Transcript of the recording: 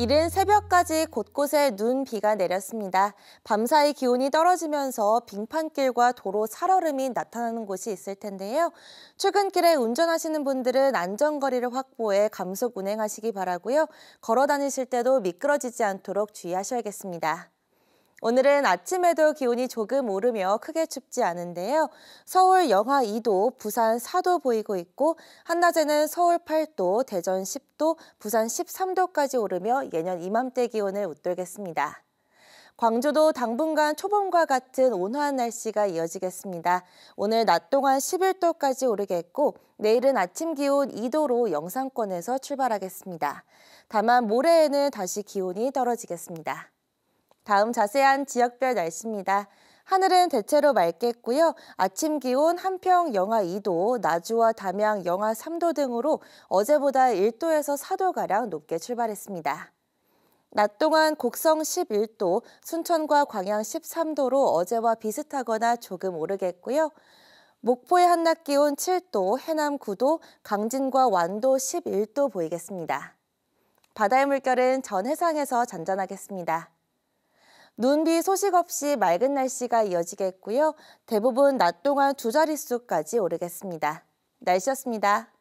이른 새벽까지 곳곳에 눈, 비가 내렸습니다. 밤사이 기온이 떨어지면서 빙판길과 도로 살얼음이 나타나는 곳이 있을 텐데요. 출근길에 운전하시는 분들은 안전거리를 확보해 감속 운행하시기 바라고요. 걸어 다니실 때도 미끄러지지 않도록 주의하셔야겠습니다. 오늘은 아침에도 기온이 조금 오르며 크게 춥지 않은데요. 서울 영하 2도, 부산 4도 보이고 있고 한낮에는 서울 8도, 대전 10도, 부산 13도까지 오르며 예년 이맘때 기온을 웃돌겠습니다. 광주도 당분간 초봄과 같은 온화한 날씨가 이어지겠습니다. 오늘 낮 동안 11도까지 오르겠고 내일은 아침 기온 2도로 영상권에서 출발하겠습니다. 다만 모레에는 다시 기온이 떨어지겠습니다. 다음 자세한 지역별 날씨입니다. 하늘은 대체로 맑겠고요. 아침 기온 한평 영하 2도, 나주와 담양 영하 3도 등으로 어제보다 1도에서 4도가량 높게 출발했습니다. 낮 동안 곡성 11도, 순천과 광양 13도로 어제와 비슷하거나 조금 오르겠고요. 목포의 한낮 기온 7도, 해남 9도, 강진과 완도 11도 보이겠습니다. 바다의 물결은 전 해상에서 잔잔하겠습니다. 눈비 소식 없이 맑은 날씨가 이어지겠고요. 대부분 낮 동안 두 자릿수까지 오르겠습니다. 날씨였습니다.